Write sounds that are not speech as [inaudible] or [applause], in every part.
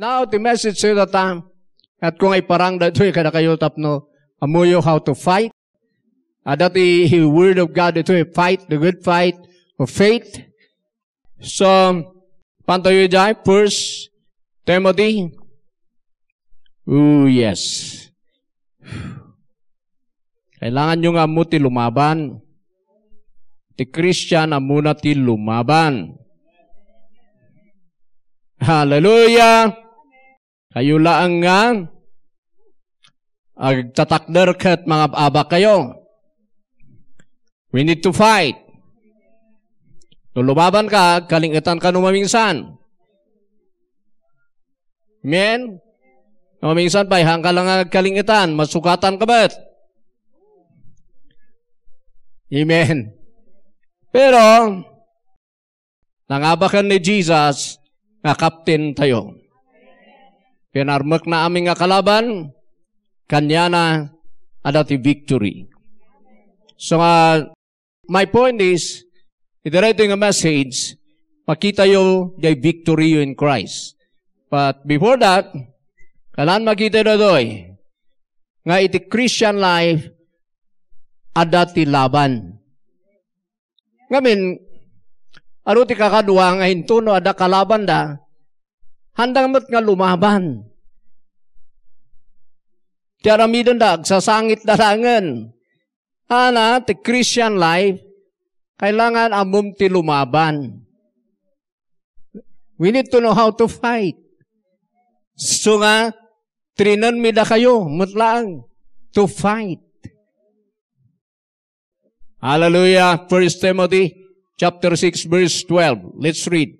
Now, the message sa ta, um, at kung ay parang dato'y kanakayo tapno, amuyo how to fight. At the word of God dato'y fight, the good fight of faith. So, pantayo jay, first Timothy. Ooh, yes. Kailangan nyo nga muti lumaban. Ti Christian amuna ti lumaban. Hallelujah! Kayo laang nga, agtatakder kat mga aba kayo. We need to fight. Tulubaban ka, kalingitan ka numaminsan. Amen? Numaminsan pa, ihang ka lang kalingitan, masukatan ka ba't? Amen. Pero, nangabakan ni Jesus, nga captain tayo. Pinarmek na aming nga kalaban, kanya na ti victory. So uh, my point is, idireto yung message, makita yo the victory yo in Christ. But before that, kailan makita na doy, nga iti Christian life, ada ti laban. Ngamin, ano ti kakadwa nga hintuno ada kalaban da, Handang mo't nga lumaban. Tiaramidon dag, sasangit na langan. Ana, the Christian life, kailangan amum ti lumaban. We need to know how to fight. So nga, trinan mi da kayo, mutlaang, to fight. Hallelujah. 1 Timothy chapter 6 verse 12. Let's read.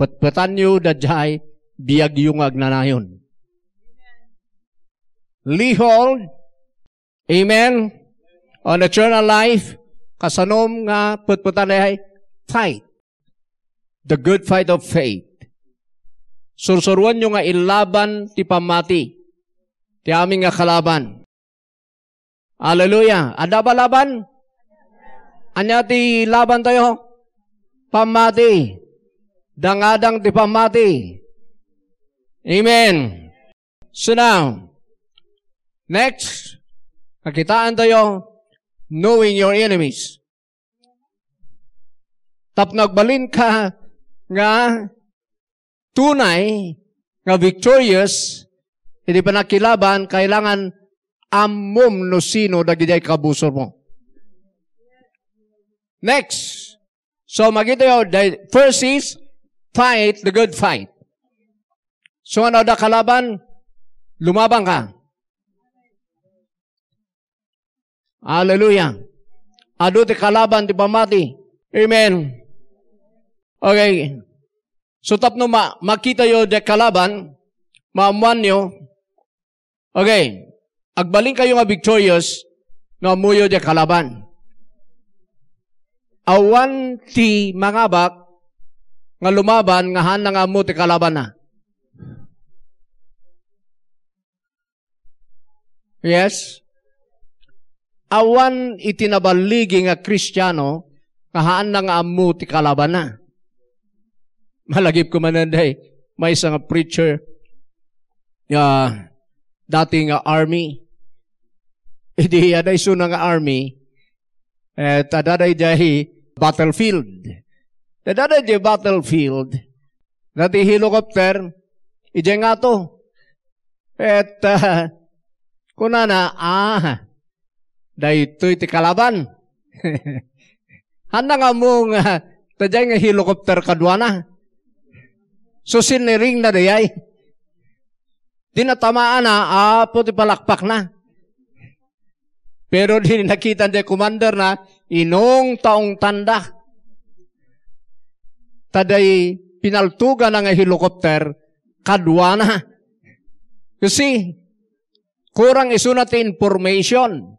Patpatanyo biag yung agnanayon. Lihol, Amen, on eternal life, kasanom nga patpatanay fight. The good fight of faith. Sursuruan nyo nga ilaban ti pamati. Ti aming nga kalaban. Hallelujah. Ada ba laban? Anya ti laban tayo? Pamati dangadang ti pamati. Amen. So now, next, nakitaan tayo, knowing your enemies. Tap nagbalin ka nga tunay nga victorious, hindi pa nakilaban, kailangan amom no sino dagiday kabuso mo. Next, so magito yun, the first is, Fight the good fight. So ano da kalaban? Lumabang ka. Hallelujah. Ado ti kalaban ti pamati. Amen. Okay. So no ma makita yo de kalaban, maamuan nyo. Okay. Agbaling kayo nga victorious, no muyo de kalaban. Awan ti mangabak, nga lumaban nga hana nga mo ti kalaban na. Yes? Awan itinabaligi nga kristyano nga haan na nga amu ti kalaban na. Malagip ko mananday, may isang preacher uh, dating nga army. Idi aday suna nga army at adaday uh, dahi battlefield. that ada di battlefield, Nanti helikopter. ije nga to. Et, uh, kunana, ah, itu iti kalaban. [laughs] Handa nga mong, uh, tajay nga na. Susin ni ring na dayay. Di na, ah, puti palakpak na. Pero di nakita ni commander na, inong taong tanda, taday pinaltuga na nga helicopter, kadwa na. You see, kurang isunat information.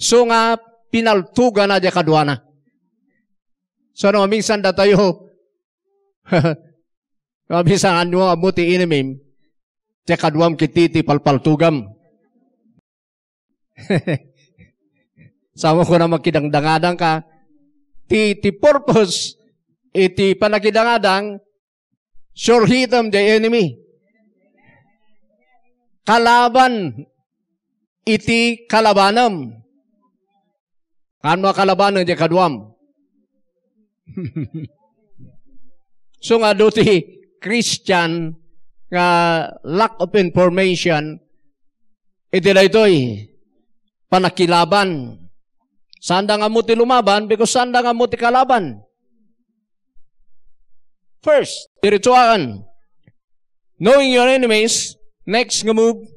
So nga, pinaltuga na di kadwa na. So no, minsan da tayo, [laughs] ano, minsan anyo muti inimim, di kadwam kititi palpaltugam. [laughs] Sama ko na magkidangdangadang ka, ti, ti purpose iti panagidangadang surhitam the enemy. Kalaban iti kalabanam. Kano kalabanan di kaduam? [laughs] so nga duti Christian nga lack of information iti daytoy panakilaban. Sanda nga muti lumaban because sanda nga muti ti kalaban. First, diretsuan. Knowing your enemies, next nga move.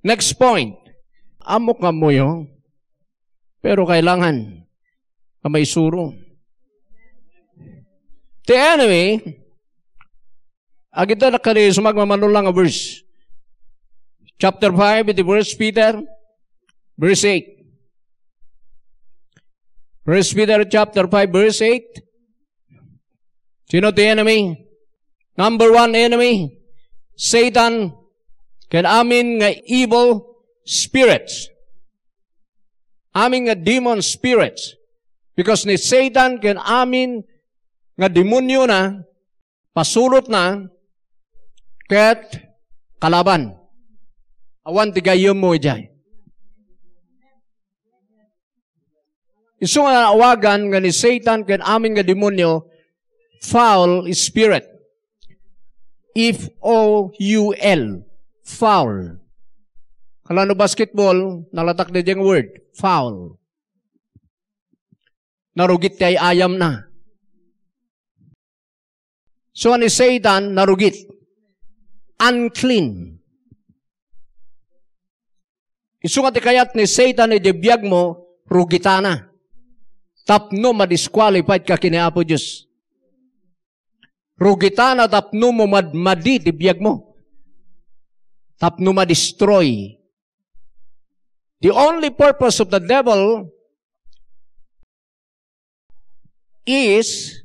Next point, amo ka mo yung, pero kailangan ka may suro. The enemy, agita na kari sumagmamano lang ang verse. Chapter 5, the verse Peter, verse 8. First Peter chapter 5, verse 8. Do you know the enemy? Number one enemy, Satan, can amin nga evil spirits. Amin nga demon spirits. Because ni Satan can amin nga demonyo na, pasulot na, ket kalaban. Awan ti gayom mo ijay. Iso awagan nga ni Satan ken amin nga demonyo foul spirit. F-O-U-L. Foul. Kalano basketball, nalatak na diyang word. Foul. Narugit kay ayam na. So ni ano Satan, narugit. Unclean. Isukat kayat ni Satan ni debyag mo, rugitana. Tapno madisqualified ka kini Apo Diyos. Rugitana tapno mo madmadi tibiyag mo. Tapno ma-destroy. The only purpose of the devil is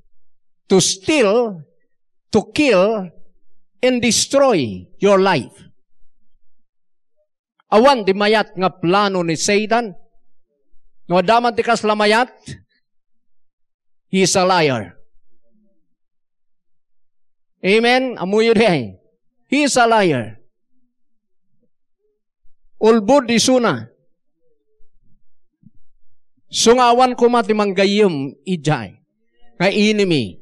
to steal, to kill, and destroy your life. Awan di mayat nga plano ni Satan, no adaman ti kas lamayat, he is a liar. Amen? Amuyo diay. He is a liar. Ulbod di Sungawan ko mati manggayom ijay. Kay enemy.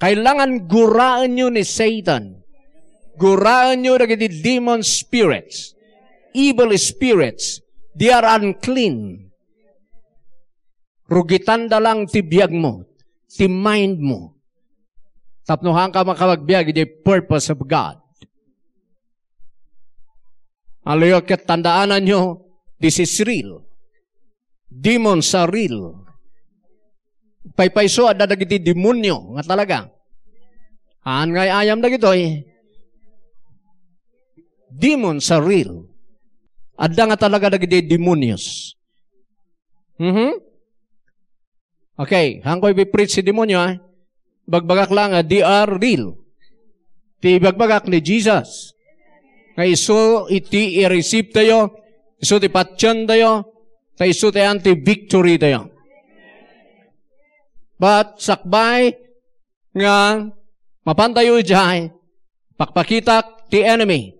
Kailangan guraan nyo ni Satan. Guraan nyo dagiti demon spirits. Evil spirits. They are unclean. Rugitan da lang ti biyag mo, ti mind mo. Tapnuhan ka makawagbiag, the purpose of God. Alayo kat tandaanan nyo, this is real. Demons are real. Paypayso at dadagiti demonyo, nga talaga. Aan ngay ayam na gitoy. Demons are real. Adda nga talaga dagiti demonios. Mm-hmm. Okay, hangkoy bi-preach si demonyo, ha? Ah. Bagbagak lang, ha? Ah, they are real. Ti bagbagak ni Jesus. Nga iso iti i-receive tayo, iso ti patyan tayo, ta iso ti anti victory tayo. But sakbay nga mapantayo jay, pakpakitak ti enemy.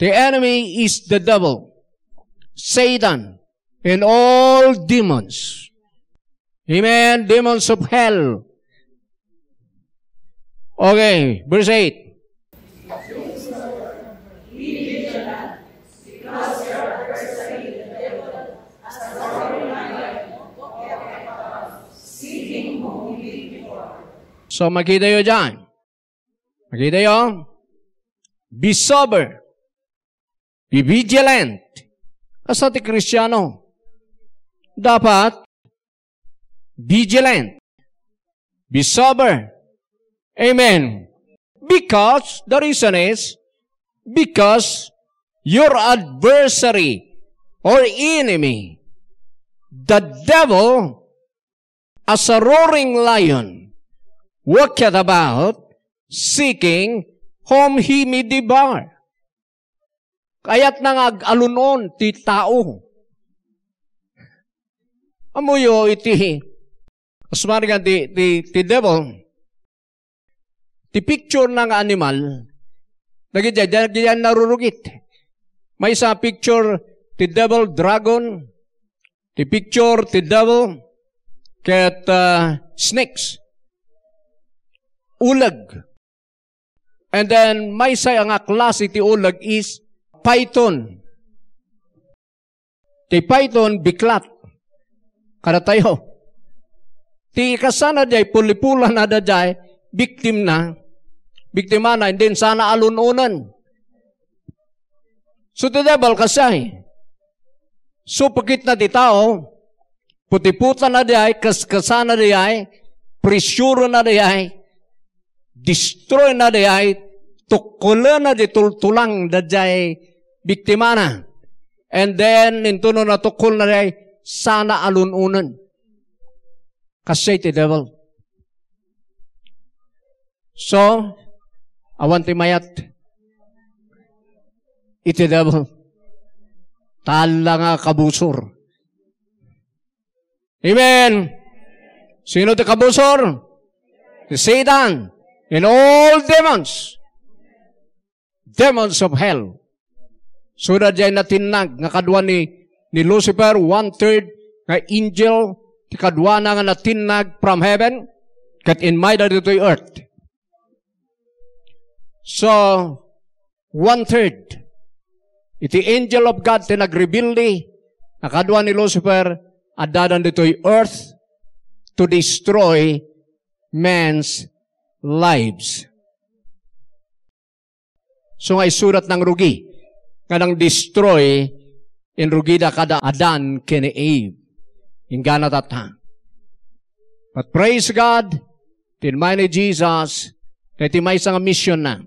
The enemy is the devil, Satan, and all demons. Amen. Demons of hell. Okay, verse 8. So makita nyo dyan. Makita nyo? Be sober. Be vigilant. As natin kristyano, dapat vigilant. Be sober. Amen. Because, the reason is, because your adversary or enemy, the devil, as a roaring lion, walketh about, seeking whom he may devour. Kaya't nangag-alunon ti tao. Amuyo iti As maring the, the, the devil, the picture ng animal, nagidiyan, diyan narurugit. May isa picture, the devil dragon, the picture, the devil, ket uh, snakes, ulag. And then, may isa nga klase ti ulag is python. Ti python, biklat. Kada tayo. Ti kasana jay, pulipulan na da jay, biktim na, biktima na, and then sana alununan. So the devil kasi, so pagkit na di tao, putiputan na di kas kasana di ay, presure na di ay, destroy na di ay, tukula na di tultulang da jay, biktima na. And then, into na tukul na di ay, sana alununan. Cascate the devil. So, awan ti mayat. Iti devil. Tala nga kabusor. Amen. Sino ti kabusor? Ti Satan. And all demons. Demons of hell. So na dyan natinag nga ni, ni Lucifer, one-third nga angel tikadwa kadwana nga natinag from heaven, in my dito earth. So, one-third, iti angel of God ti nagrebildi, nakadwa ni Lucifer, adadan dito earth to destroy man's lives. So nga isurat ng rugi, nga nang destroy in rugida kada adan kini Eve in Ghana that time. But praise God, tinmay ni Jesus na iti may isang mission na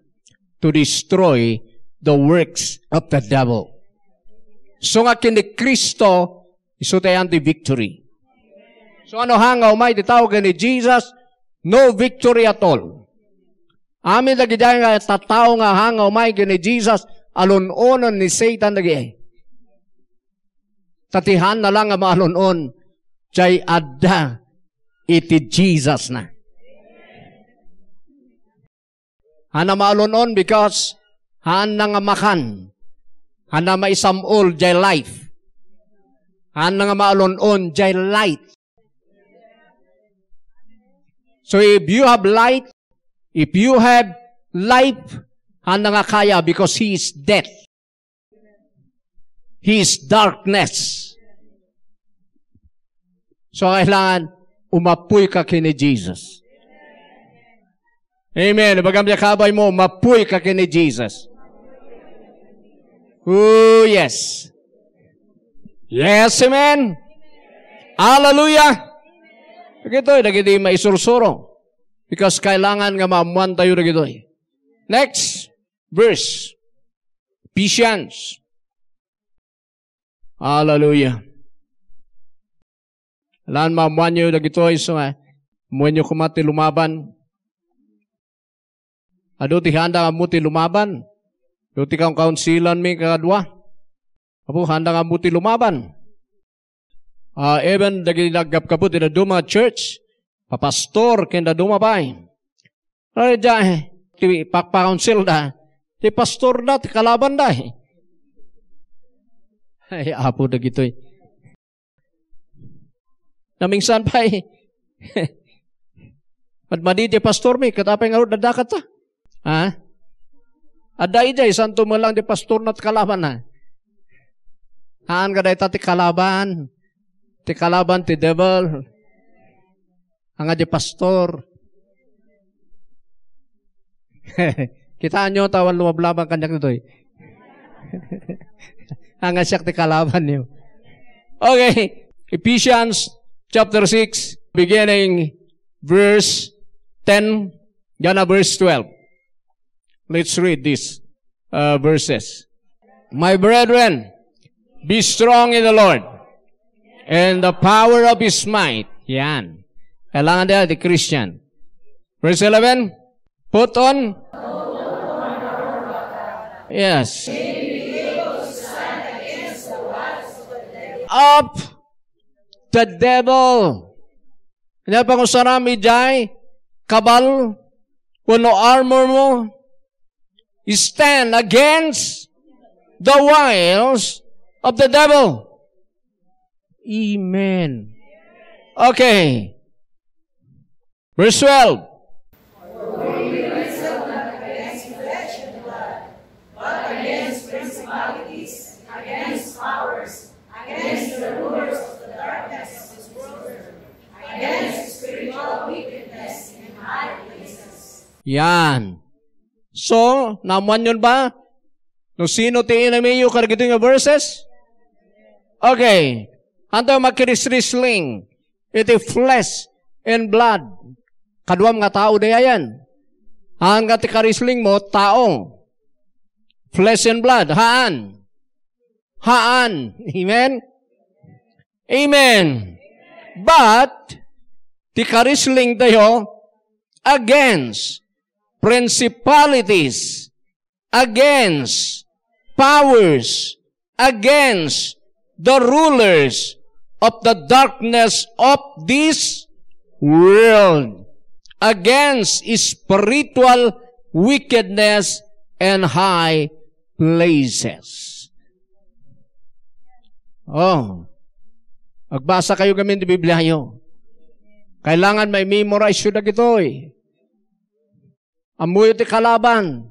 to destroy the works of the devil. So nga kini Kristo, iso the victory. So ano hangaw may titawagan ni Jesus, no victory at all. Amin lagi dyan nga tataw nga hangaw may kini Jesus, alunonon ni Satan lagi eh. Tatihan na lang ang maalunon Chay adda iti Jesus na. Hana maalunon because hana nga makan. Hana maisamol jay life. Hana nga maalunon jay light. So if you have light, if you have life, hana nga kaya because He is death. He is darkness. So kailangan umapoy ka kini Jesus. Amen. Bagam niya kabay mo, mapoy ka kini Jesus. Oh, yes. Yes, amen. Hallelujah. Dagito, dagiti maisursuro. Because kailangan nga maamuan tayo dagito. Next verse. Ephesians. Hallelujah. Lan ma mwanyo iso isma eh. mwenyo kumati lumaban. Adu ti handa nga muti lumaban. Adu ti kaong kaunsilan mi kakadwa. Apo handa nga muti lumaban. Uh, even dagi nagap kaput ina duma church. Papastor kenda duma pay. Ay da eh. ti pakpaunsil da. Ti pastor da ti kalaban da. Eh. [laughs] Ay apo dagito eh. Na minsan pa eh. Madmadi [laughs] di pastor mi, katapay nga rin nadakat ta. Ha? Aday jay, santo mo lang di pastor nat kalaban ha. Haan ka dahi ta kalaban. Ti kalaban ti devil. Ang di pastor. [laughs] Kita nyo tawan lumablabang kanyak nito eh. [laughs] Ang asyak ti kalaban niyo. Okay. Ephesians chapter 6, beginning verse 10, Jana verse 12. Let's read these uh, verses. My brethren, be strong in the Lord and the power of His might. Yan. Kailangan nila the Christian. Verse 11, put on. Yes. Up the devil. Inapang kung sarang jay, kabal, wano armor mo, stand against the wiles of the devil. Amen. Okay. Verse 12. Yan. So, naman yun ba? No sino tiin na may yung kargito nga verses? Okay. Hanto makirisrisling. Iti flesh and blood. Kaduam nga tao na yan. Haan ka mo, taong. Flesh and blood. Haan. Haan. Amen? Amen. But, tikarisling tayo against principalities, against powers, against the rulers of the darkness of this world, against spiritual wickedness and high places. Oh, magbasa kayo kami ng Biblia nyo. Kailangan may memorize yun na ito eh. Amuyo ti kalaban.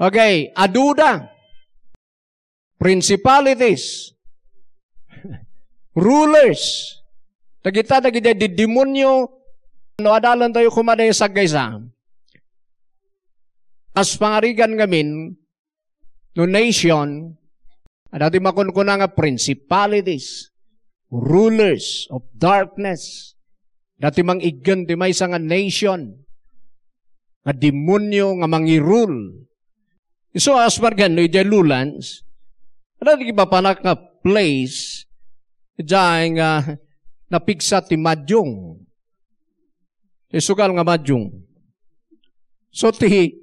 Okay, aduda. Principalities. [laughs] Rulers. Tagita dagiti di demonyo no adalan tayo kumaday sa gaysa. As pangarigan gamin no nation adati makon ko nga principalities, rulers of darkness. Dati mang igyan di may nga nation, nga demonyo nga mangirul. So as margan no ijay lulans, ano di ba nga place ijay nga napiksa ti madyong. Isugal nga madyong. So ti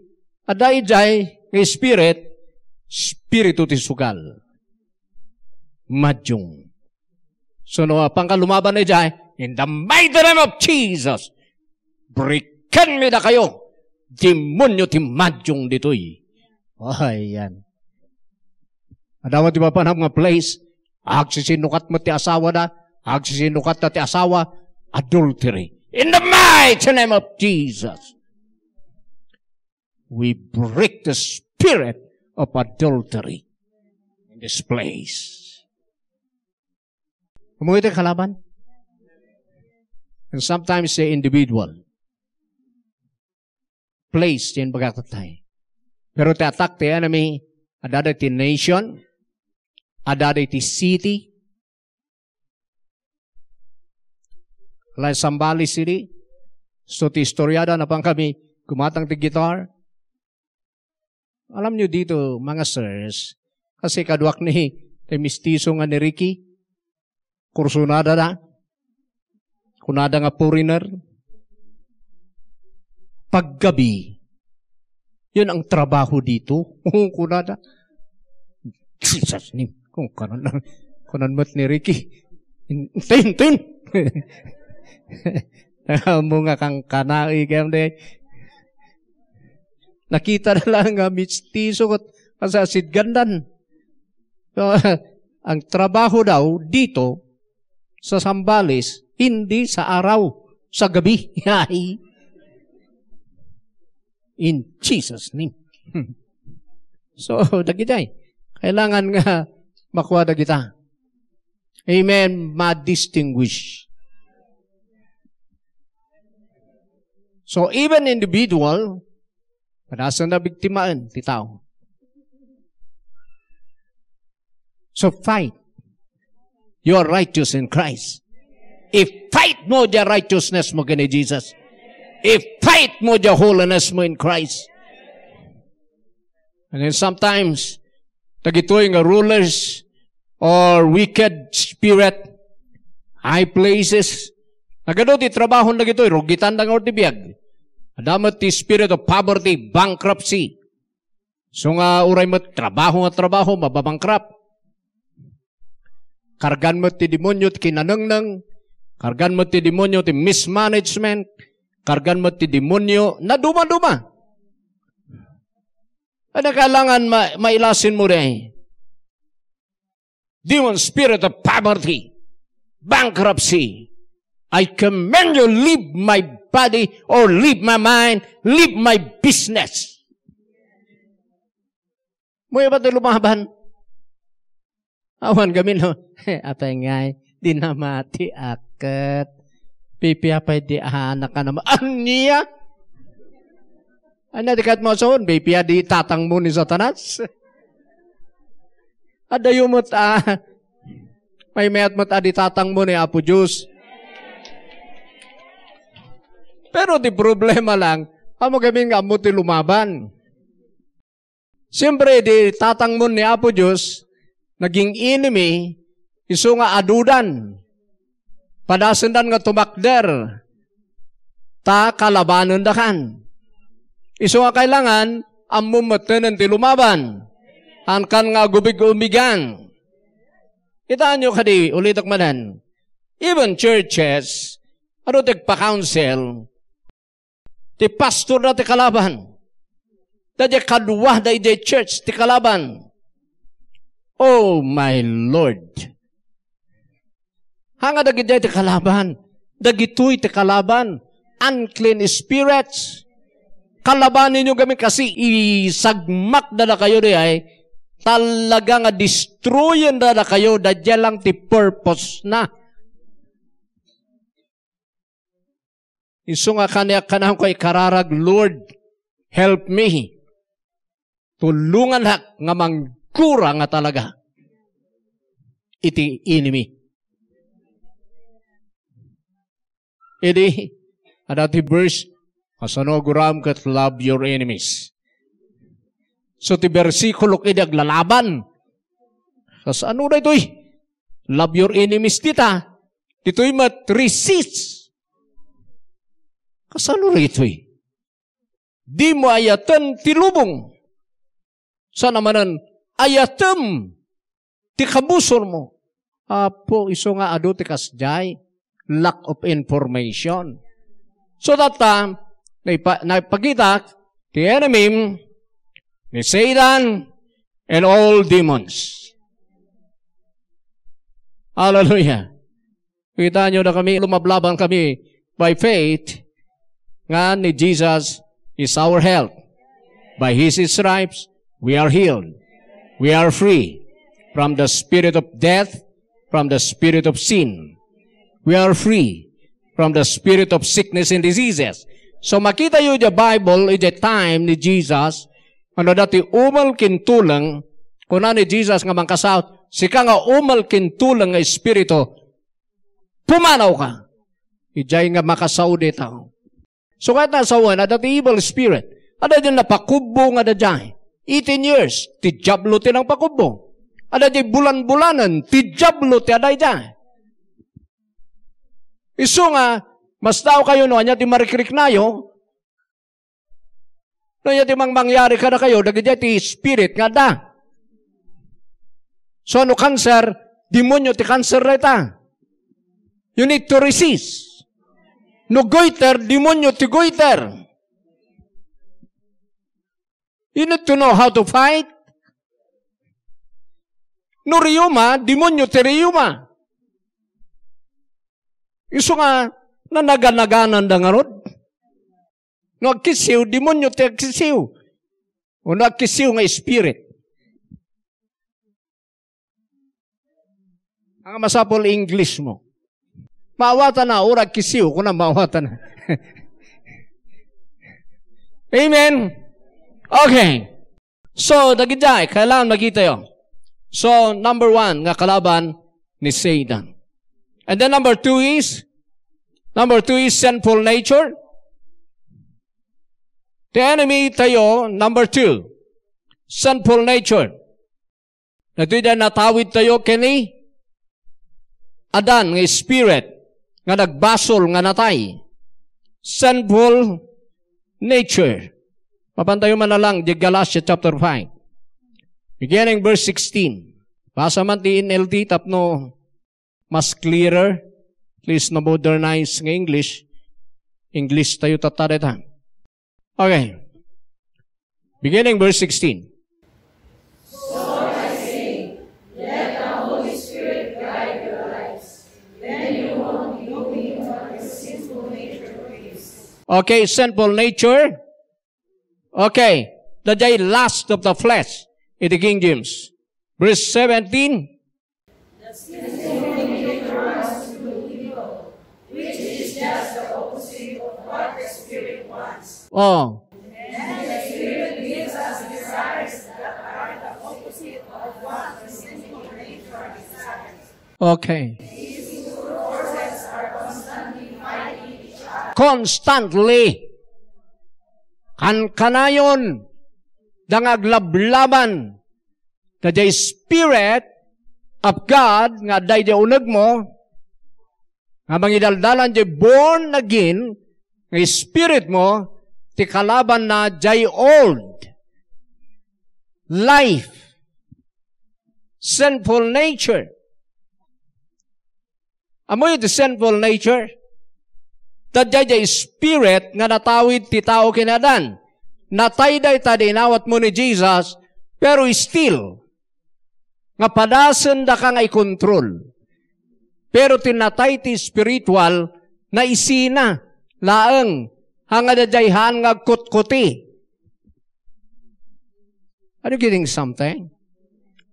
aday ijay nga spirit, spiritu ti sugal. Madyong. So no, pangkalumaban na ijay, In the mighty name of Jesus, berikan mi na kayo, demonyo timadyong ditoy. Ay, yan. Adawa ti mapanam nga place, agsisinukat mo ti asawa na, agsisinukat na ti asawa, adultery. In the mighty name of Jesus, we break the spirit of adultery in this place. Umuwi tayo kalaban? and sometimes the individual place din pagkakatay. Pero te attack the enemy adada the nation, adada the city, like Sambali City, so ti istoryada na pang kami, kumatang the guitar. Alam nyo dito, mga sirs, kasi kaduak ni mistiso nga ni Ricky, kursunada na, kunada nga foreigner. Paggabi, yun ang trabaho dito. [laughs] kunada. Jesus name. Kung kanan lang. Kanan mat ni Ricky. Tin, tin. [laughs] Mga kang kanai kayam day. Nakita na lang nga mistiso kot kasasid gandan. [laughs] ang trabaho daw dito sa Sambales, hindi sa araw, sa gabi. [laughs] In Jesus' name. [laughs] so, dagitay. Eh. Kailangan nga makuha dagita. Amen. Ma-distinguish. So, even individual, padasa na biktimaan, titaw. So, fight. your are righteous in Christ. I-fight mo the righteousness mo kini Jesus. I-fight mo the holiness mo in Christ. And then sometimes, tagitoy nga rulers or wicked spirit, high places, nagadot trabaho na gitoy, rugitan ng ortibiyag. Adamat the spirit of poverty, bankruptcy. So nga uray mo, trabaho nga trabaho, mababankrap. Kargan mo ti demonyo, kinanang nang, Kargan mo ti demonyo ti mismanagement. Kargan mo ti demonyo na duma-duma. Ano kailangan ma mailasin mo rin? Demon spirit of poverty, bankruptcy. I command you, leave my body or leave my mind, leave my business. Muya ba tayo lumaban? Awan kami no. [laughs] Atay ngay, dinamati at ket pipiapay di anak ka naman. Ang niya! Ano dikat mo soon, baby, di tatang mo ni satanas. Adayo mo't ah, may mayat mo't ah, di tatang mo ni Apo Diyos. Pero di problema lang, amo kami nga mo ti lumaban. Siyempre, di tatang mo ni Apo Diyos, naging enemy, iso nga adudan. Padasundan nga tumakder, ta kalabanan kalabanon kan. Iso nga kailangan, ang mumatanan ti lumaban. Ang kan nga gubig-umigan. Itaan nyo kadi, ulitak manan. Even churches, ano tig pa-council, ti pastor na ti kalaban. Dadya kaduwa da ide church ti kalaban. Oh my Lord! Hanga dagiti ti kalaban. Dagitoy ti kalaban. Unclean spirits. Kalabanin nyo kami kasi isagmak na na kayo ni ay eh. talaga nga destroyin na na kayo dadya lang ti purpose na. Iso nga kaniya kanahon ko ikararag, Lord, help me. Tulungan hak nga mangkura nga talaga iti enemy. Edi, at that verse, kasano ram kat love your enemies. So ti versikulo kidi aglalaban. Kas ano na ito'y? Love your enemies tita. Ito'y mat resist. Kasano ano na ito'y? Di mo ayatan ti lubong. Sa namanan, ayatam ti kabusor mo. Apo, iso nga ado ti kasjay lack of information. So that time, uh, naipa, naipagita the enemy ni Satan and all demons. Hallelujah. Kita nyo na kami, lumablaban kami by faith nga ni Jesus is our help. By His stripes, we are healed. We are free from the spirit of death, from the spirit of sin we are free from the spirit of sickness and diseases. So makita nyo the Bible is a time ni Jesus ano dati umal kintulang kuna ni Jesus nga mangkasaot sika nga umal kintulang nga espiritu pumanaw ka. Ijay nga makasaude tao. So kahit nasawa na dati evil spirit ada din napakubo nga dajay. 18 years, tijablo ti ng pakubo. Ada dyan bulan-bulanan, jablo ti aday dyan. Iso nga, mas tao kayo no, anya ti marikrik nayo, no, anya ti mangyari ka na kayo, dagiti ti spirit nga da. So ano cancer, demonyo ti cancer reta. You need to resist. No goiter, demonyo ti goiter. You need to know how to fight. No riyuma, demonyo ti riyuma. Isu nga, nanaganaganan da nga rod. Nagkisiw, demonyo ti agkisiw. O nagkisiw nga spirit. Ang masapol English mo. Mawata na, urag kisiw ko na mawata [laughs] na. Amen? Okay. So, dagidjay, kailangan makita yun. So, number one, nga kalaban ni Satan. And then number two is, number two is sinful nature. The enemy tayo, number two, sinful nature. Na tuy natawid tayo kini Adan nga spirit nga nagbasol nga natay. Sinful nature. Mapantayo man na lang di Galatia chapter 5. Beginning verse 16. Basa man ti NLT tapno mas clearer. Please na modernize ng English. English tayo tatareta. Okay. Beginning verse 16. Okay, sinful nature. Okay, the day lust of the flesh It the King James. Verse 17. Oh. And the Spirit that are the opposite of what the sinful nature desires. Okay. These two are constantly fighting Constantly. Kan kanayon dangaglaban na the Spirit of God nga day di unag mo nga mangidaldalan di born again nga Spirit mo ti kalaban na jay old life, sinful nature. Amoy the sinful nature. Tadya jay spirit nga natawid ti tao kinadan. Natay day tadi inawat mo ni Jesus, pero still, nga padasen da ka nga i-control. Pero tinatay ti spiritual na isina, laeng hangad aday hangag Are you getting something?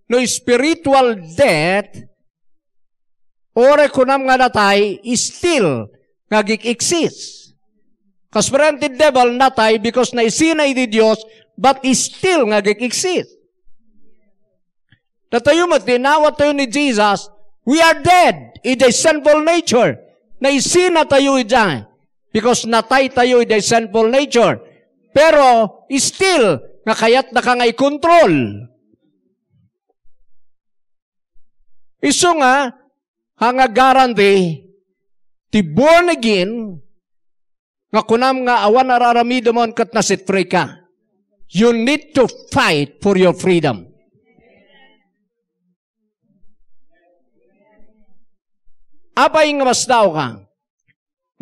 No spiritual death, ore kunam nga natay, is still nagig exist Kasparente devil natay because naisinay di Diyos, but is still nagik-exist. Natayo matinawat tayo ni Jesus, we are dead in the sinful nature. Naisina tayo dyan. Because natay tayo with the sinful nature. Pero, still, nga kayat na ka nga'y control. Iso nga, hanga guarantee, ti born again, nga kunam nga awan araramidom on kat nasit free ka. You need to fight for your freedom. Apa nga mas tao ka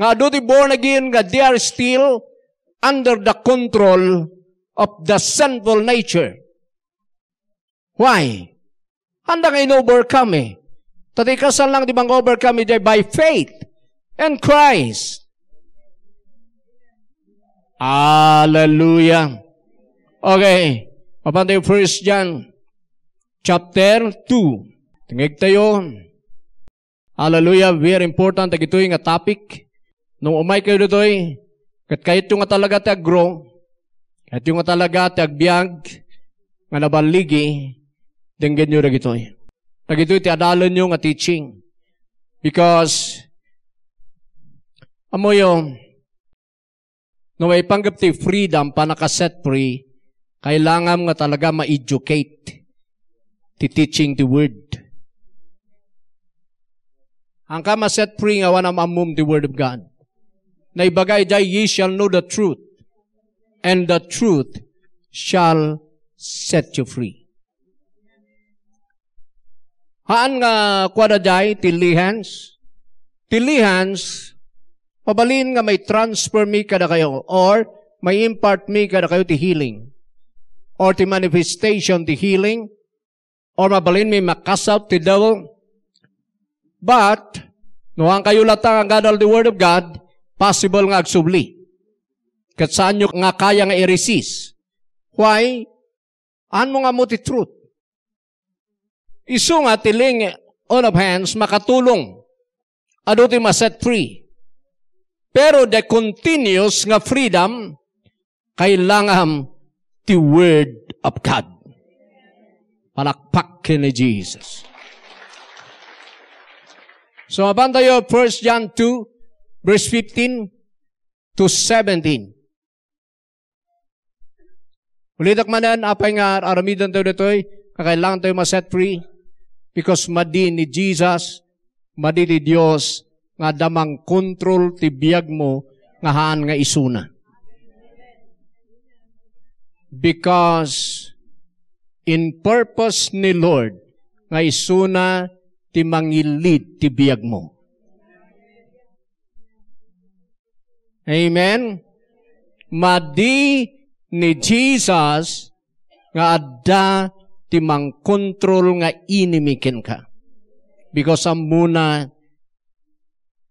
nga do the born again nga they are still under the control of the sinful nature. Why? Handa nga in-overcome eh. Tati lang di bang overcome eh by faith and Christ. Hallelujah. Okay. Papantay first John chapter 2. Tingig tayo. Hallelujah. Very important. Ito yung topic. Nung umay kayo doy, kat kahit yung talaga ti agro, at yung talaga ti agbiag, nga nabaligi, din ganyo na gitoy. Nagitoy ti adalon yung nga teaching. Because, amo yung, no may panggap ti freedom pa nakaset free, kailangan nga talaga ma-educate ti teaching the word. Ang kama set free nga wanam amum the word of God na ibagay day, ye shall know the truth, and the truth shall set you free. Haan nga kwada day, tilihans? Tilihans, pabalin nga may transfer me kada kayo, or may impart me kada kayo ti healing, or ti manifestation ti healing, or mabalin may makasaw ti devil. But, nuhang kayo lata ang gadal the Word of God, Possible nga agsubli. Kat saan nyo nga kaya nga i-resist. Why? Ano nga mo truth? Isu nga tiling all of hands makatulong. Ado ti ma-set free. Pero the continuous nga freedom kailangan ti Word of God. Palakpak ni Jesus. So, aban tayo 1 John 2, verse 15 to 17. Ulit akmanan, apay nga aramidan tayo ditoy, kakailangan tayo ma-set free because madi ni Jesus, madi ni Dios nga damang control ti biag mo nga haan nga isuna. Because in purpose ni Lord nga isuna ti mangilid ti biag mo. Amen? Madi ni Jesus nga adda ti mangkontrol nga inimikin ka. Because ang muna,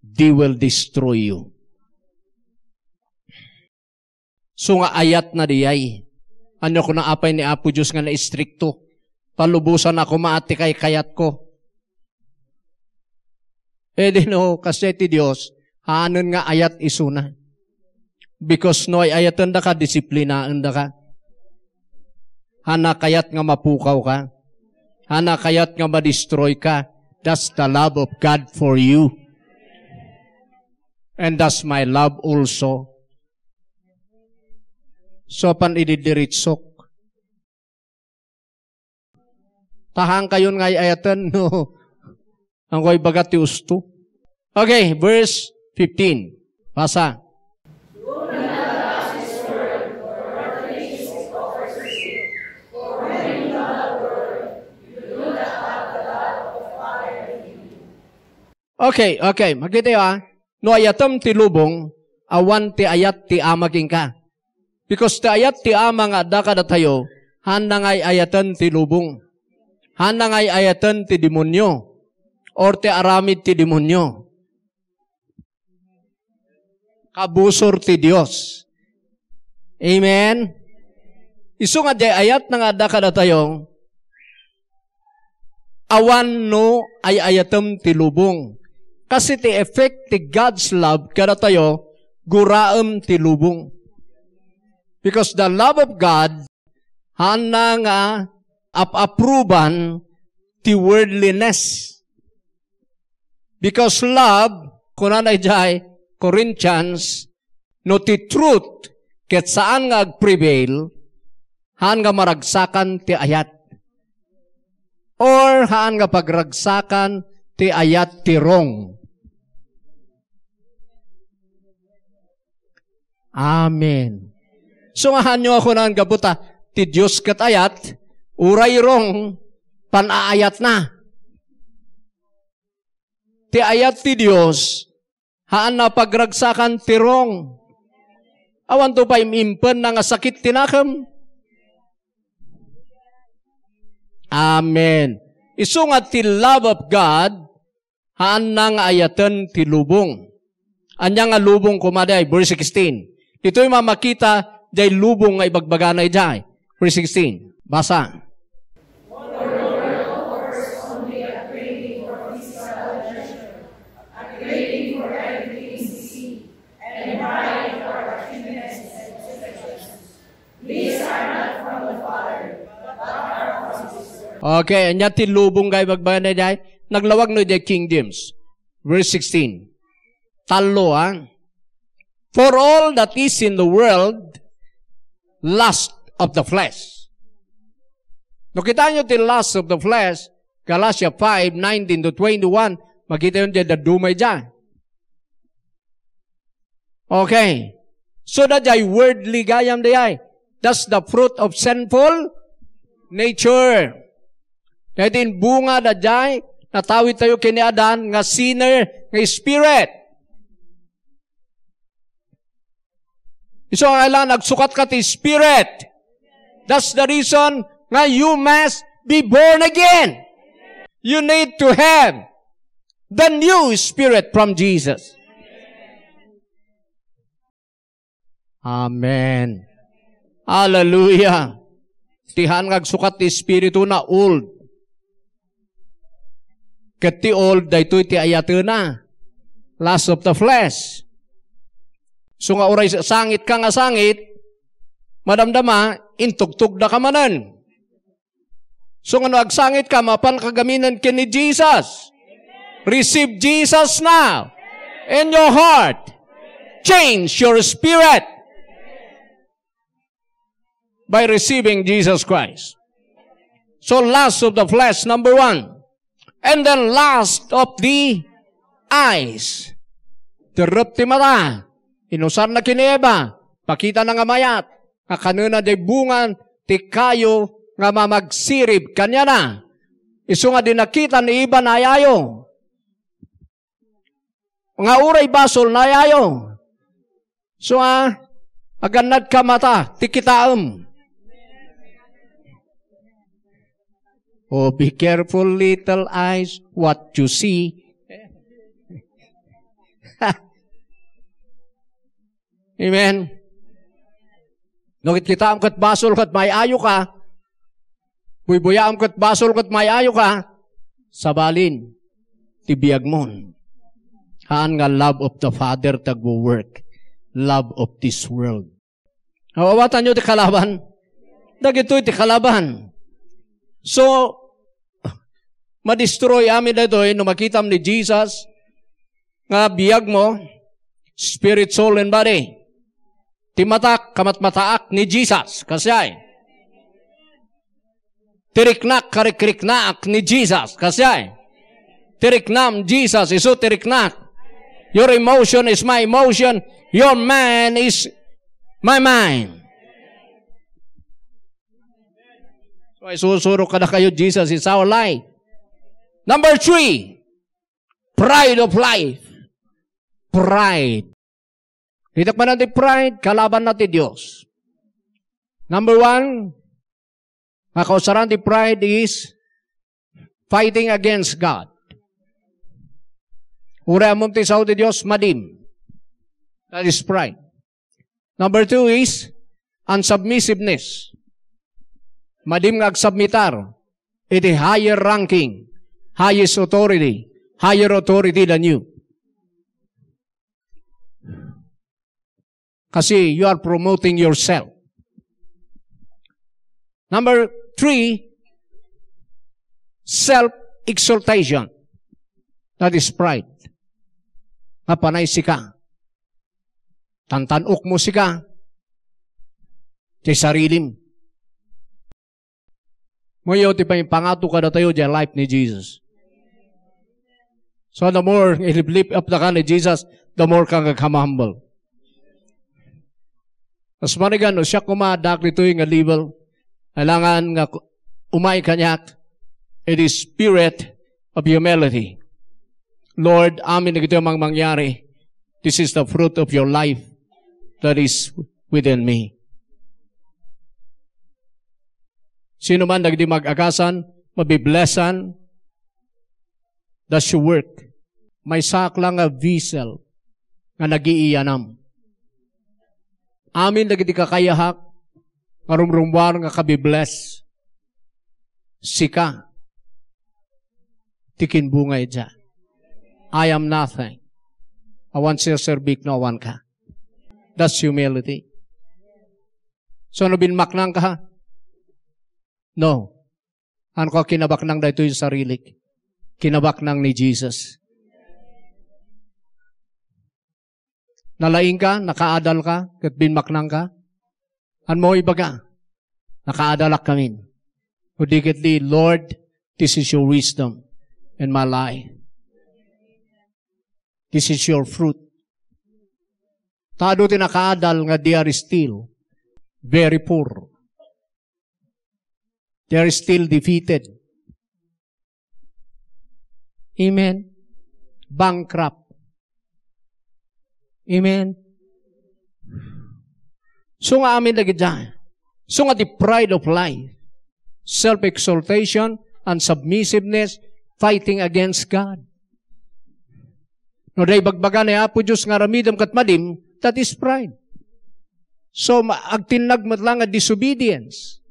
they will destroy you. So nga ayat na diyay. Ano ko na apay ni Apo Diyos nga naistrikto. Palubusan ako maati kay kayat ko. Eh di no, kasi ti Diyos, hanon nga ayat isuna. Because noy ayatan da ka, disiplina da ka. Hana kayat nga mapukaw ka. Hana kayat nga ma-destroy ka. That's the love of God for you. And that's my love also. So pan ididiritsok. Tahang kayon nga ayatan, no. Ang ko'y bagat ti usto. Okay, verse 15. Pasa. Okay, okay. Magkita ah. No ayatam ti lubong, awan ti ayat ti amaging ka. Because ti ayat ti ama nga da tayo, hanang ay ayatan ti lubong. Hanang ay ayatan ti demonyo. Or ti aramid ti demonyo. Kabusor ti Dios. Amen? Iso nga di ayat na nga da tayo, awan no ay ayatam ti lubong. Kasi ti effect ti God's love kada tayo guraem ti lubong. Because the love of God hana nga ap-approban ti worldliness. Because love, kunanay jay, Corinthians, no ti truth, ket saan nga prevail, haan nga maragsakan ti ayat. Or haan nga pagragsakan ti ayat ti wrong. Amen. Sungahan niyo ako ng gabuta, ah. ti Diyos katayat, uray rong, panaayat na. Ti ayat ti Diyos, haan na pagragsakan ti rong. Awan to pa imimpen na nga sakit tinakam. Amen. Isungat ti love of God, haan na nga ayatan ti lubong. Anya nga lubong kumaday, verse 16. Ito'y mamakita day lubong nga ibagbaga na ijay. Verse 16. Basa. Okay, anya ti lubong gay bagbaga na jay. Naglawag no jay kingdoms. Verse 16. Talo ha. Ah. For all that is in the world, lust of the flesh. Nakita nyo the lust of the flesh, Galatia 5, 19 to 21, makita nyo dyan, dumay dyan. Okay. So that thy worldly gayam dayay, that's the fruit of sinful nature. Kaya din bunga da dyan, natawid tayo kini Adan, nga sinner, nga spirit. So, kailan nagsukat ka ti Spirit. That's the reason nga you must be born again. You need to have the new Spirit from Jesus. Amen. Hallelujah. Tihan kag sukat ti Espiritu na old. Ket ti old daytoy ti ayat na. Last of the flesh. So nga oray sangit ka nga sangit, madamdama, intugtog na kamanan. So nga agsangit ka, mapan kagaminan ka ni Jesus. Receive Jesus now in your heart. Change your spirit by receiving Jesus Christ. So last of the flesh, number one. And then last of the eyes. Terrupti mata. Inusar na kineba, pakita na nga mayat, a kanuna de bungan, ti kayo nga mamagsirib kanya na. Iso nga dinakita ni iba na ayayo. Nga uray basol na ayayo. So ah, aganad ka mata, tikitaam. Oh, be careful, little eyes, what you see. [laughs] Amen? Nugit kita ang katbasol kat may ayo ka, buibuya ang katbasol kat may ayo ka, sabalin, tibiyag mon. Haan nga love of the Father tagwo-work, love of this world. Hawawatan nyo ti kalaban, dagito'y ti kalaban. So, madestroy amin na ito, eh, no makita ni Jesus, nga biyag mo, spirit, soul, and body timatak kamatmataak ni Jesus. kasi ay Tiriknak karikriknaak ni Jesus. kasi ay Tiriknam Jesus. Isu tiriknak. Your emotion is my emotion. Your mind is my mind. So isusuro ka na kayo, Jesus is our life. Number three, pride of life. Pride pa natin pride, kalaban natin Diyos. Number one, ang kausaran ni pride is fighting against God. Ura mong tisaw ti Diyos, madim. That is pride. Number two is unsubmissiveness. Madim nga submitar. It higher ranking, highest authority, higher authority than you. Kasi you are promoting yourself. Number three, self-exaltation. That is pride. Napanay si ka. Tantanok mo si ka. Ti sarilim. Ngayon, ti pangato ka na tayo di life ni Jesus. So the more you lift up na ka ni Jesus, the more kang humble. As manigan, no, siya kumadak dito nga level. kailangan nga umay kanyak. It is spirit of humility. Lord, amin na ito mang mangyari. This is the fruit of your life that is within me. Sino man nagdi mag-agasan, mabiblesan, that's your work. May sakla nga vessel nga nagiiyanam. Amin dagiti kakayahak marumrumwar nga kabibless sika tikin bungay dyan. I am nothing. I want to serve no one ka. That's humility. So, nabinmak ano nang ka? No. Ano ko kinabak nang dahito yung sarili? Kinabak nang ni Jesus. Nalaing ka, nakaadal ka, kat binmaknang ka. An mo ibaga, nakaadalak kamin. Udikitli, Lord, this is your wisdom in my life. This is your fruit. Tado tinakaadal nga they are still very poor. They are still defeated. Amen. Bankrupt. Amen. So nga amin lagi dyan. So nga the pride of life, self-exaltation, and submissiveness, fighting against God. No day bagbaga na Apo Diyos nga ramidam kat madim, that is pride. So, agtinag matlang nga disobedience.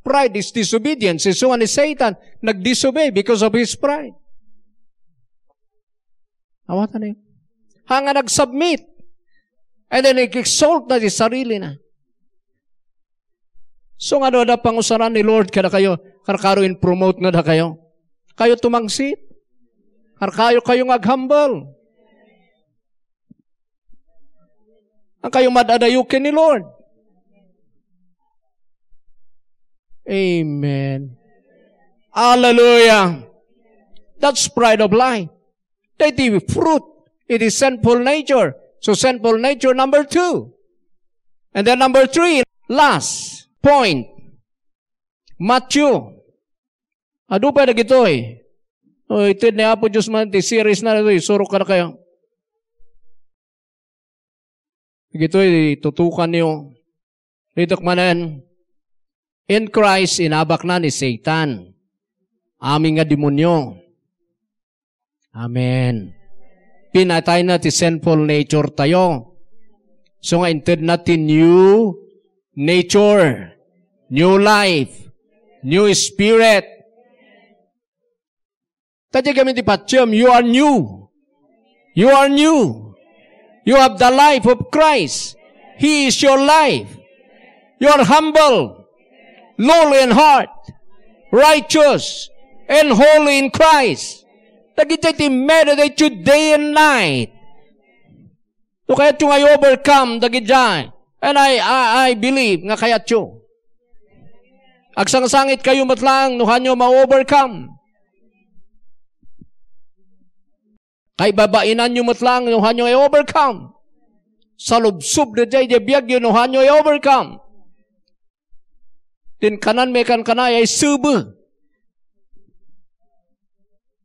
Pride is disobedience. So, ni Satan, nagdisobey because of his pride. Awata na yun. Hanga nag-submit. And then, nag-exalt na si sarili na. So, nga na pangusaran ni Lord kada kayo, karkaruin promote na da kayo. Kayo tumangsit. Karkayo kayo nga humble. Ang kayo madadayukin ni Lord. Amen. Hallelujah. That's pride of life. That the fruit, it is sinful nature. So sinful nature number two. And then number three, last point. Matthew. Ado pa na gito eh. O oh, ito na po Diyos man, ti series na ito eh. Suro ka na kayo. Gito eh, tutukan niyo. Dito manan. In Christ, inabak na ni Satan. Aming nga demonyo. Amen. Pinatay na ti sinful nature tayo. So nga inted natin new nature, new life, new spirit. Tadya kami di patsyam, you are new. You are new. You have the life of Christ. He is your life. You are humble, lowly in heart, righteous, and holy in Christ. Dagiti ti meditate you day and night. So kaya yung I overcome dagiti And I, I, I believe nga kaya't yung. Agsangsangit kayo matlang nuhan nyo ma-overcome. Kay babainan nyo matlang nuhan nyo i-overcome. Sa lubsob na jay biyag yun nuhan nyo i-overcome. Tin kanan mekan kanay ay subo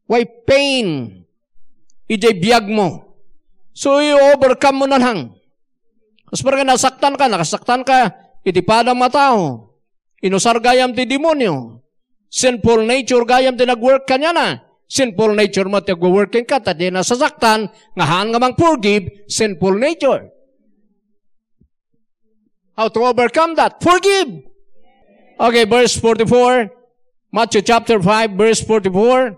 way pain, Ijay idebiyag mo. So, i-overcome mo na lang. Kasi parang nasaktan ka, nakasaktan ka, itipada matao, inusar gayam ti demonyo, sinful nature gayam ti nag-work ka niya na, sinful nature mo ti working ka, tadi nasasaktan, nga haan nga mang forgive, sinful nature. How to overcome that? Forgive! Okay, verse 44, Matthew chapter 5, verse 44,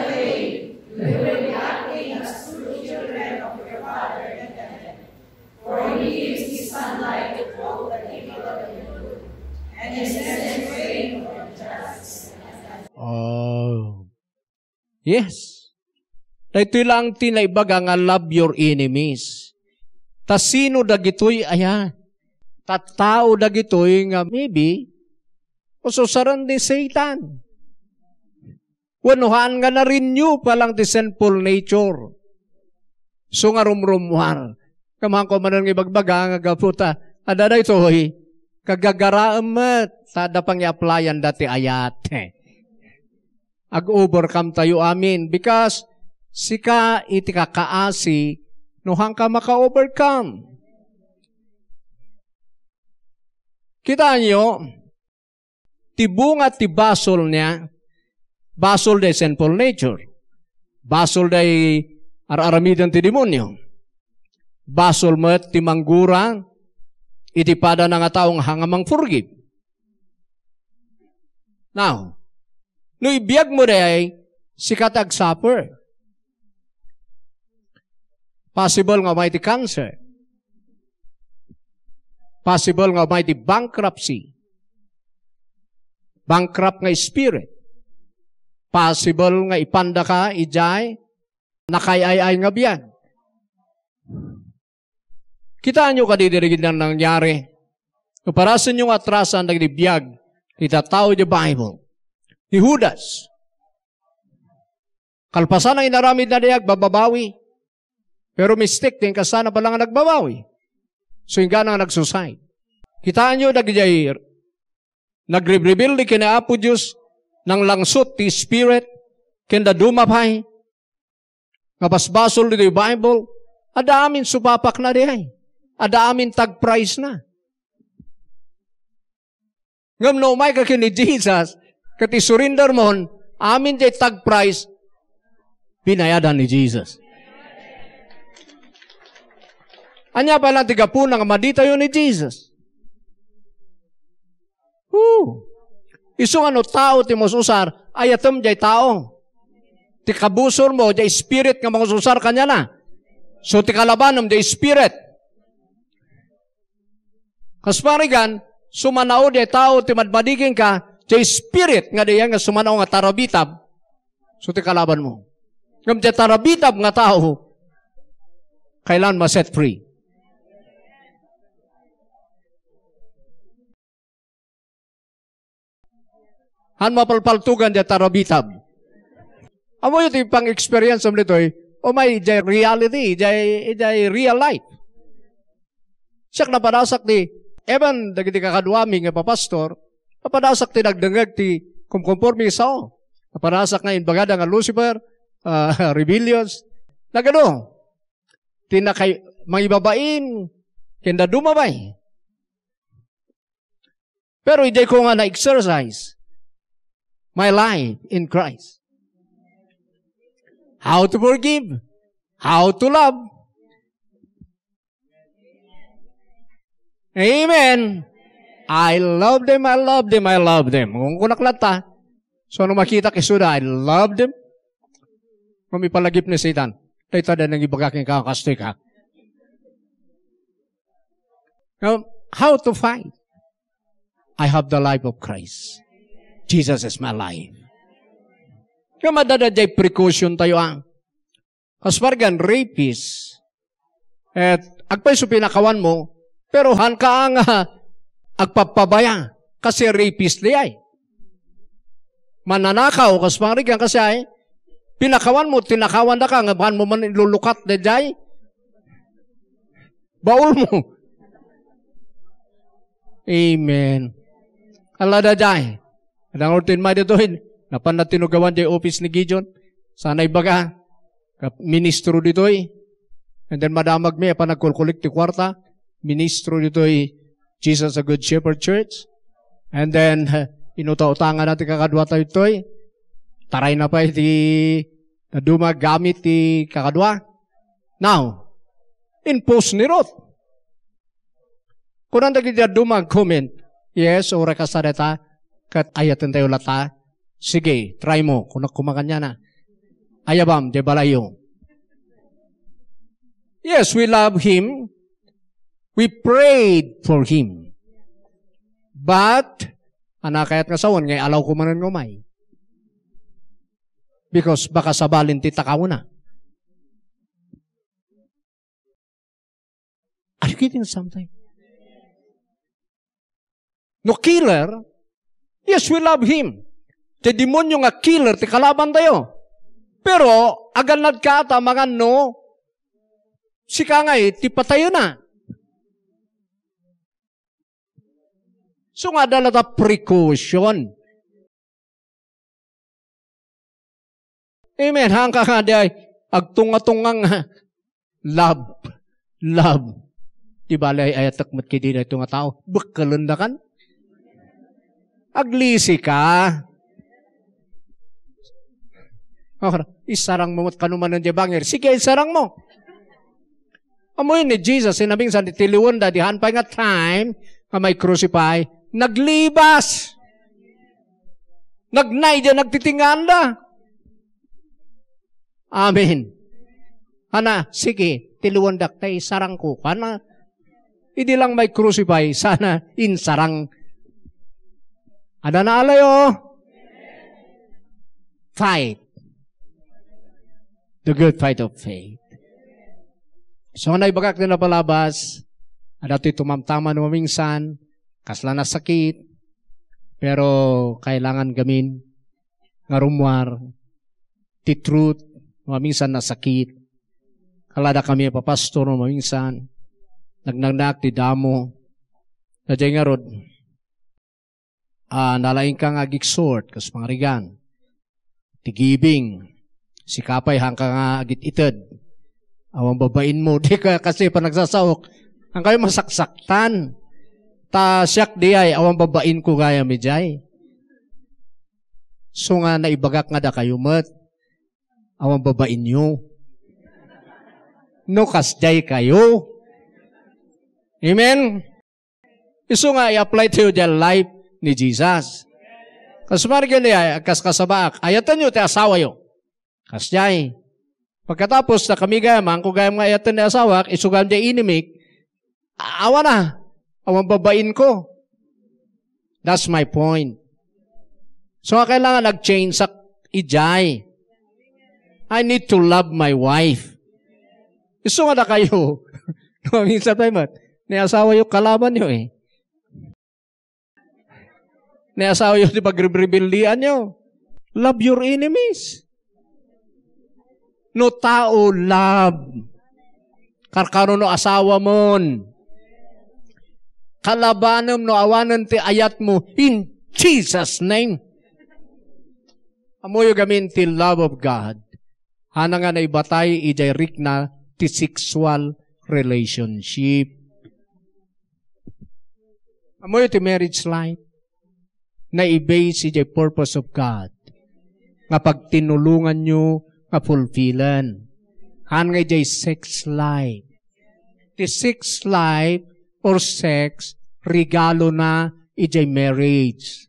Yes. Daytoy lang tinaibaga nga love your enemies. Ta sino da dagitoy aya? Ta tao dagitoy nga maybe ususaran ni Satan. Wanuhan nga na renew palang ti sinful nature. So nga rumrumwar. Kamahan ko manan nga ibagbaga nga gaputa. Adaday toy, kagagaraam mat. Sada pang i-applyan dati ayate. [laughs] ag-overcome tayo amin. Because sika iti kakaasi no hangka maka-overcome. Kita nyo, tibunga ti basol niya, basol day sinful nature. Basol day araramidan ti demonyo. Basol mo ti manggura, itipada na nga taong hangamang forgive. Now, No ibiyag mo na ay si katag suffer. Possible nga may mighty cancer. Possible nga may mighty bankruptcy. Bankrupt nga spirit. Possible nga ipanda ka, ijay, nakayayay nga biyan. Kitaan nyo kadidirigin ng nangyari. Para sa inyong atrasan, nagnibiyag, itatawid di Bible ni Judas. Kalpasan ang inaramid na diag, bababawi. Pero mistake din, kasana pa lang nagbabawi. So, yung ganang nagsusay. Kitaan nyo, nagjair. nag rebuild ni kina Apo Diyos ng langsot ti Spirit kenda dumapay. Ngabasbasol ni Bible. Ada amin supapak na diay. amin tag-price na. Ngam no may ka ni Jesus, Kati surrender mon, amin day tag price, pinayadan ni Jesus. Anya pala tiga po nga madita yun ni Jesus. Woo! Isong ano tao ti masusar, ay atom jay tao. Ti kabusor mo, jay spirit nga mga susar kanya na. So ti kalabanom jay spirit. Kasparigan, sumanaod jay tao ti madmadigin ka, Chay spirit nga daya nga sumanaw nga tarabitab, so suti kalaban mo. Ngam dya tarabitab nga tao, kailan ma set free. Han mapalpaltugan dya tarabitab. Amo yun yung pang-experience mo nito eh, o oh may jay reality, jay, jay real life. Siya napanasak ni, eban, dagiti kakaduami nga Pastor? Napadasak ti nagdangag ti kumkonformi sao. Napadasak nga inbagada nga Lucifer, uh, [laughs] rebellions, na gano. Ti nakay, mga ibabain, kenda dumabay. Pero hindi ko nga na-exercise my life in Christ. How to forgive. How to love. Amen. I love them, I love them, I love them. Kung kunaklat ta, so nung makita kisuda, I love them, palagip ni Satan. Tayo tada nang ibagaking kakastik ha. Now, how to fight? I have the life of Christ. Jesus is my life. Kaya madadaday precaution tayo ang. Kaspargan, rapist. At agpay so pinakawan mo, pero han ka nga agpapabaya kasi rapist liay. Mananakaw kas pangarigan kasi ay pinakawan mo, tinakawan na ka, ngabahan mo man ilulukat na jay. Baul mo. Amen. Allah da jay. Adang ulitin ma dito, eh, napan na tinugawan jay office ni Gideon. Sana ibaga, ministro dito eh. And then madamag may pa nagkulkulik ti kwarta, ministro dito eh Jesus a Good Shepherd Church. And then, [laughs] inuta-utangan natin kakadwa tayo ito'y, taray na pa iti eh, naduma gamit ti kakadwa. Now, impose ni Ruth. Kung ang dumag comment, yes, ora ka sareta, kat ayatin tayo lata, sige, try mo, kung nakumakanya na. Ayabam, di balayo. Yes, we love Him, We prayed for him. But, anakayat nga sawon, ngay alaw ko manan umay. Because baka sabalin ti takaw na. Are you getting something? No killer, yes, we love him. Te demonyo nga killer, ti kalaban tayo. Pero, aganad ka ata mga no, si kangay, eh, ti patayo na. So nga dala precaution. Amen. Hangka nga di agtunga-tungang love. Love. Di balay ay atakmat kay di na itong tao. Bakalan na kan. Aglisi ka. Okay. Oh, isarang mo at kanuman ng debangir. Sige, isarang mo. Amoy ni Jesus, sinabing sa tiliwon da, dihan pa nga time, nga may crucify, naglibas, nagnay nagnayda, nagtitinganda. Amen. Ana, sige, tiluan daktay, sarang ko ka na. Idi lang may crucify, sana in sarang. Ada na alayo. Fight. The good fight of faith. So, na ibagak na palabas, ada ti tumamtama no minsan, kasla na sakit, pero kailangan gamin nga rumwar, ti truth, maminsan na sakit. Kalada kami papastor maminsan, nagnagnak ti damo, na dyan nga rod, uh, ah, nalain ka nga gigsort, kas pangarigan, ti giving, si kapay hangka nga agit itad, awang babain mo, [laughs] di ka kasi pa ang kayo masaksaktan, Ta siyak ay awang babain ko gaya mi jay. So nga naibagak nga da kayo mat. Awang babain nyo. No kasday kayo. Amen? Iso nga i-apply to your life ni Jesus. Kasumar yun ay kas kasabaak. Ayatan nyo, te asawa yo. Kasday. Pagkatapos na kami gayamang, kung gayam nga ayatan ni asawa, isugam niya inimik, awa na. Awang babain ko. That's my point. So, kailangan nag-change sa ijay. I need to love my wife. Gusto nga na kayo. [laughs] Minsan tayo mat, asawa yung kalaban nyo eh. asawa yung di pagribribilian nyo. Love your enemies. No tao, love. Karkano no asawa mon kalabanom no awanan ti ayat mo in Jesus name. Amo yu gamin ti love of God. Hana nga na ibatay ijay rik na ti sexual relationship. Amo yu ti marriage life na i-base ijay purpose of God nga pagtinulungan nyo nga fulfillan. Han nga ijay sex life. Ti sex life or sex, regalo na ijay marriage.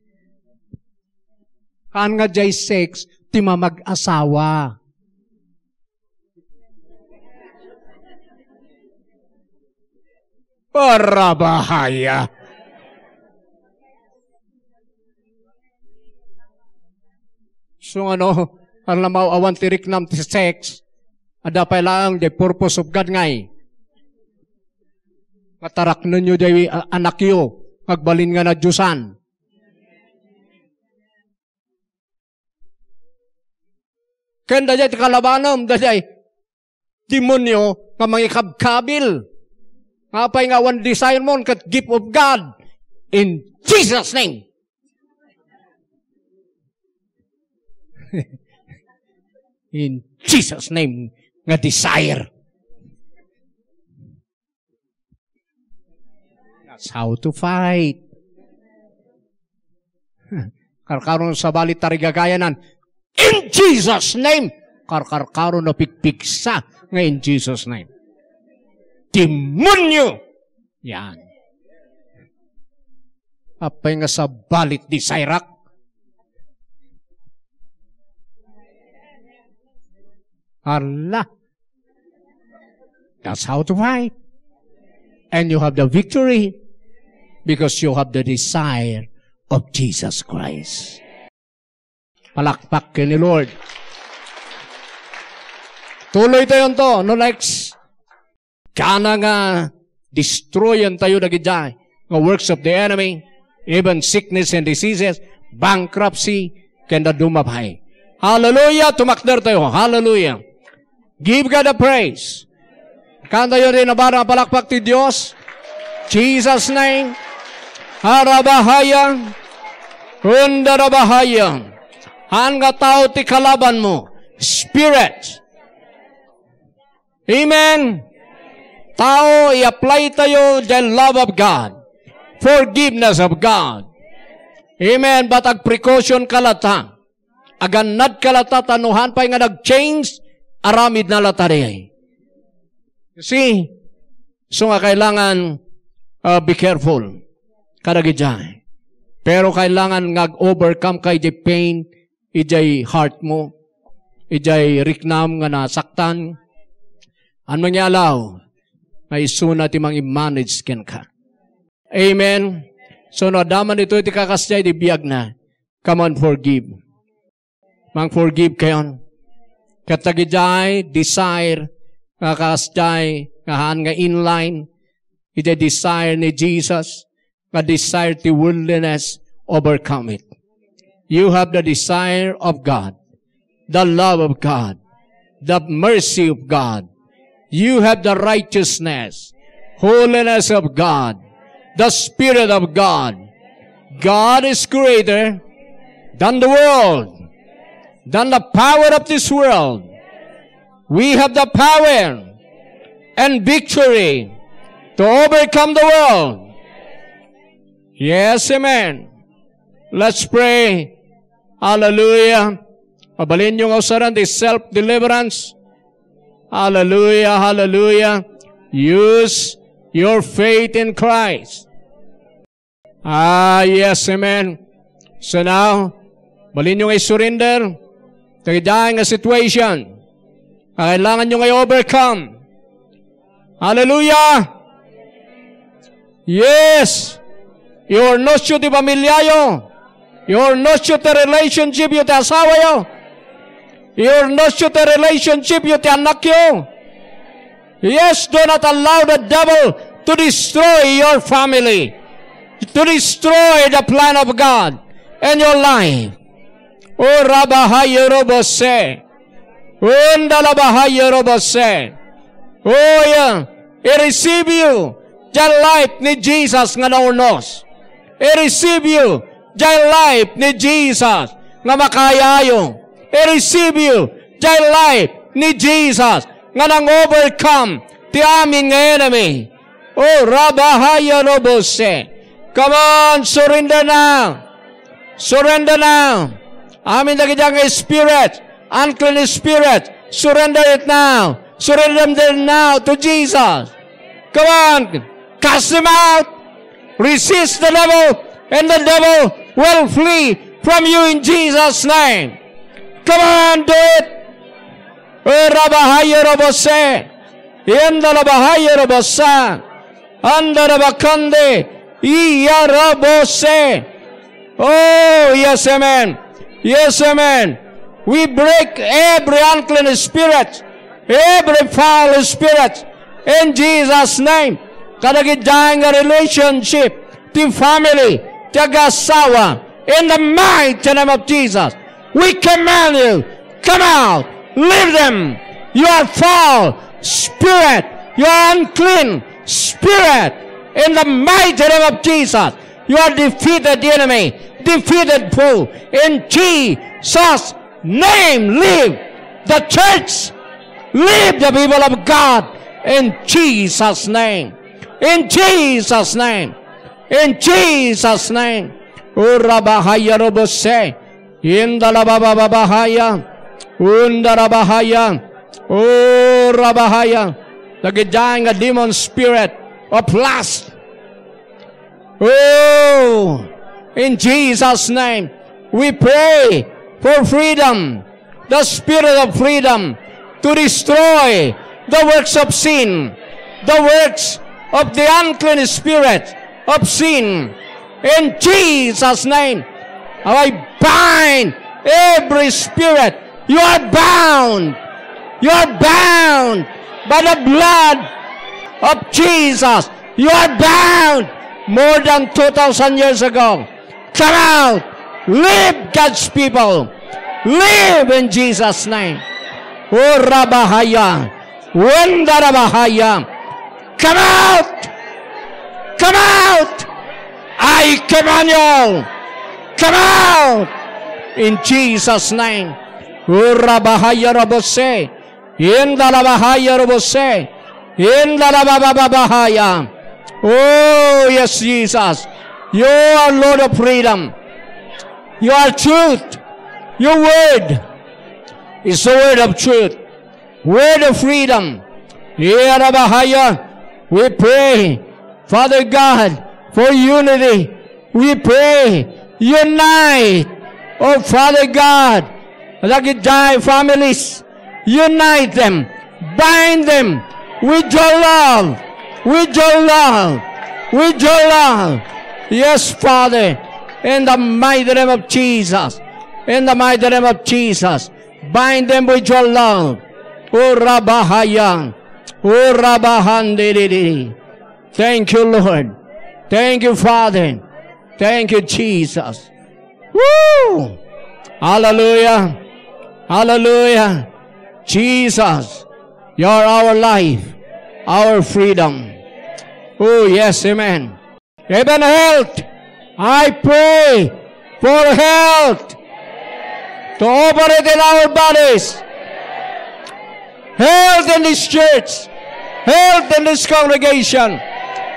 Kan nga jay sex, ti mamag-asawa. Para bahaya. So ano, ang lamaw awan ti nam ti sex, ada pa lang the purpose of God ngay. Matarak ninyo dahi anak yo, agbalin nga na Diyosan. Ken dahi kalabanom, dahi demonyo nga mga kabkabil. Apay nga one desire mon kat gift of God in Jesus name. [laughs] in Jesus name nga desire That's how to fight. Hmm. Karkaron sa balit tarigagayanan. In Jesus' name! Karkarkaron na pigpigsa ng in Jesus' name. Demonyo! Yan. Apay nga sa balit ni Sairak. Allah. That's how to fight. And you have the victory Because you have the desire of Jesus Christ. Palakpak kayo ni Lord. Tuloy tayo to, no likes. Kana nga, destroyan tayo dagijay. Nga works of the enemy, even sickness and diseases, bankruptcy, kenda dumabhay. Hallelujah! Tumakder tayo. Hallelujah! Give God a praise. Kanta yun rin na barang palakpak ti Diyos. Jesus name. Harabahayang, Hundarabahayang, hanga tao ti kalaban mo, Spirit. Amen? Tao, i-apply tayo the love of God, forgiveness of God. Amen? But ag precaution kalata. Aganad kalata, tanuhan pa nga nag-change, aramid na latari. You see? So nga kailangan uh, be careful kadagijay. Pero kailangan nga overcome kay di pain, ijay heart mo, ijay riknam nga nasaktan. Ano niya alaw? May suna ti mang i-manage ken ka. Amen. So daman ito iti kakasya iti biyag na. Come on, forgive. Mang forgive kayon. Katagijay, desire, kakasjay, kahan nga inline, iti desire ni Jesus A desire to worldliness overcome it. You have the desire of God, the love of God, the mercy of God. You have the righteousness, holiness of God, the Spirit of God. God is greater than the world, than the power of this world. We have the power and victory to overcome the world Yes, amen. Let's pray. Hallelujah. Mabalin yung usaran, the self-deliverance. Hallelujah, hallelujah. Use your faith in Christ. Ah, yes, amen. So now, balin yung i-surrender. Kagidaan nga situation. Kailangan nyo ngayon overcome. Hallelujah! Yes! Your nosyo ti pamilya yo. Your to the relationship yo ti asawa yo. Your to the relationship you ti anak yo. Yes, do not allow the devil to destroy your family. To destroy the plan of God and your life. Oh, Rabahayerobose. Undalabahayerobose. Oh, yeah. I receive you. Diyan life ni Jesus nga naunos. I-receive you thy life ni Jesus nga makayayo. I-receive you thy life ni Jesus nga nang overcome ti amin nga enemy. Oh, rabahaya robose. Come on, surrender now. Surrender now. Amin lagi dyan spirit, unclean spirit, surrender it now. Surrender them now to Jesus. Come on, cast them out. Resist the devil and the devil will flee from you in Jesus' name. Come on, do it. Oh, oh yes, amen. Yes, amen. We break every unclean spirit, every foul spirit in Jesus' name dying a relationship, ti family, ti agasawa. In the mighty name of Jesus, we command you, come out, leave them. You are foul spirit, you are unclean spirit. In the mighty name of Jesus, you are defeated the enemy, defeated foe. In Jesus' name, leave the church, leave the people of God in Jesus' name. In Jesus' name. In Jesus' name. Urabahaya Robose. Indalabababahaya. Undarabahaya. Urabahaya. Nagidang a demon spirit of lust. Oh, in Jesus' name, we pray for freedom, the spirit of freedom to destroy the works of sin, the works of the unclean spirit of sin. In Jesus' name, I bind every spirit. You are bound. You are bound by the blood of Jesus. You are bound more than 2,000 years ago. Come out. Live God's people. Live in Jesus' name. Oh, Rabahaya. Wendarabahaya. Come out! Come out! I command you! Come out! In Jesus' name. Oh, yes, Jesus. You are Lord of freedom. You are truth. Your word is the word of truth. Word of freedom. Yeah, we pray, Father God, for unity. We pray, unite. Oh, Father God, Lucky Jai families, unite them, bind them with your love, with your love, with your love. Yes, Father, in the mighty name of Jesus, in the mighty name of Jesus, bind them with your love. Oh, Oh, Thank you, Lord. Thank you, Father. Thank you, Jesus. Woo! Hallelujah. Hallelujah. Jesus, you're our life, our freedom. Oh, yes, amen. Amen, health. I pray for health to operate in our bodies. Health in this church health in this congregation.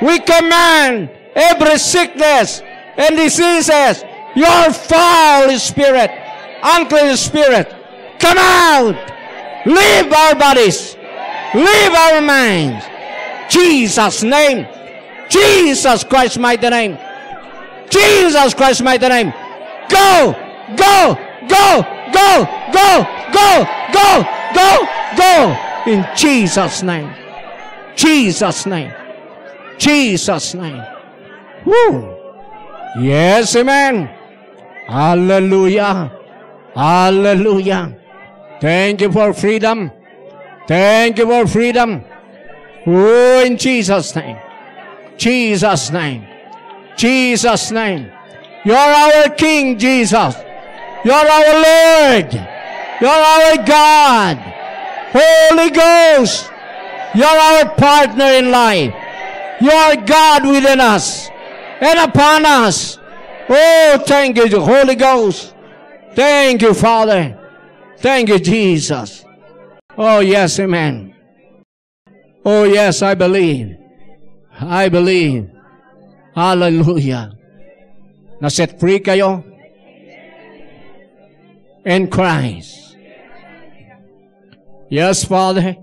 We command every sickness and diseases, your foul spirit, unclean spirit, come out. Leave our bodies. Leave our minds. Jesus' name. Jesus Christ, mighty name. Jesus Christ, mighty name. Go, go, go, go, go, go, go, go, go. In Jesus' name. Jesus' name. Jesus' name. Woo. Yes, amen. Hallelujah. Hallelujah. Thank you for freedom. Thank you for freedom. Oh, in Jesus' name. Jesus' name. Jesus' name. You're our King, Jesus. You're our Lord. You're our God. Holy Ghost. You're our partner in life. You are God within us and upon us. Oh, thank you, Holy Ghost. Thank you, Father. Thank you, Jesus. Oh, yes, amen. Oh, yes, I believe. I believe. Hallelujah. Na-set free kayo in Christ. Yes, Father.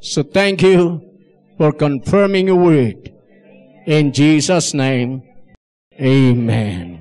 So thank you for confirming your word. In Jesus' name, amen.